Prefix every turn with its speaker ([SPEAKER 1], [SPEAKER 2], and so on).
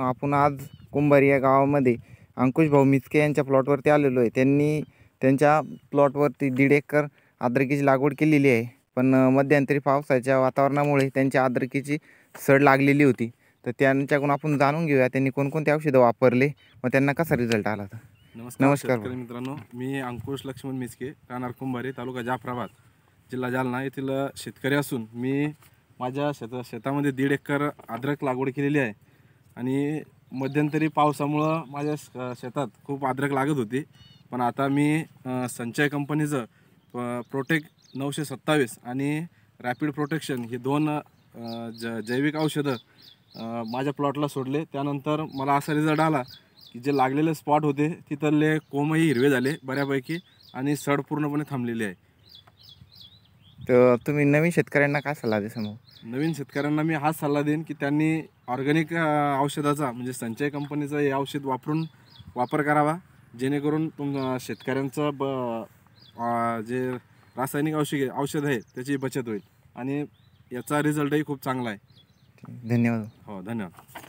[SPEAKER 1] आपण आज कुंभारी या गावामध्ये अंकुश भाऊ मिचके यांच्या प्लॉटवरती आलेलो आहे त्यांनी त्यांच्या प्लॉटवरती दीड एकर आद्रकीची लागवड केलेली आहे पण मध्यंतरी पावसाच्या वातावरणामुळे त्यांच्या आद्रकीची सड लागलेली होती तर त्यांच्याकडून आपण जाणून घेऊया त्यांनी कोणकोणते औषधं वापरले व त्यांना कसा रिझल्ट आला होता नमस्कार नमस्कार
[SPEAKER 2] मित्रांनो मी अंकुश लक्ष्मण मिचके राहणार कुंभारी तालुका जाफराबाद जिल्हा जालना येथील शेतकरी असून मी माझ्या शेता शेतामध्ये दीड एकर अद्रक लागवड केलेली आहे आणि मध्यंतरी पावसामुळं माझ्या शेतात खूप आद्रक लागत होती पण आता मी संचय कंपनीचं प प्रोटेक नऊशे सत्तावीस आणि रॅपिड प्रोटेक्शन ही दोन ज जैविक औषधं माझ्या प्लॉटला सोडले त्यानंतर मला असा रिझल्ट आला की जे लागलेले स्पॉट होते तिथले कोमही हिरवे झाले बऱ्यापैकी आणि सड पूर्णपणे थांबलेली आहे
[SPEAKER 1] तर तुम्ही नवीन शेतकऱ्यांना काय सल्ला देसाल
[SPEAKER 2] नवीन शेतकऱ्यांना मी हाच सल्ला देईन की त्यांनी ऑर्गॅनिक औषधाचा म्हणजे संचय कंपनीचा हे औषध वापरून वापर करावा जेणेकरून तुम शेतकऱ्यांचं ब जे रासायनिक औषध औषध आहे त्याची बचत होईल आणि याचा रिझल्टही खूप चांगला
[SPEAKER 1] आहे धन्यवाद
[SPEAKER 2] हो धन्यवाद